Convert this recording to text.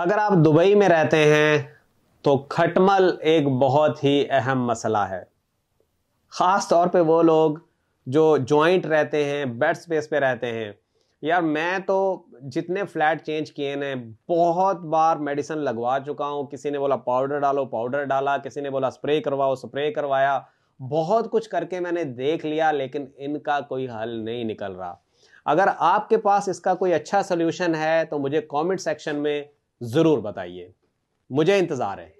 अगर आप दुबई में रहते हैं तो खटमल एक बहुत ही अहम मसला है ख़ास तौर पे वो लोग जो जॉइंट रहते हैं बेड स्पेस पे रहते हैं यार मैं तो जितने फ्लैट चेंज किए ने बहुत बार मेडिसिन लगवा चुका हूँ किसी ने बोला पाउडर डालो पाउडर डाला किसी ने बोला स्प्रे करवाओ स्प्रे करवाया बहुत कुछ करके मैंने देख लिया लेकिन इनका कोई हल नहीं निकल रहा अगर आपके पास इसका कोई अच्छा सोल्यूशन है तो मुझे कॉमेंट सेक्शन में ज़रूर बताइए मुझे इंतज़ार है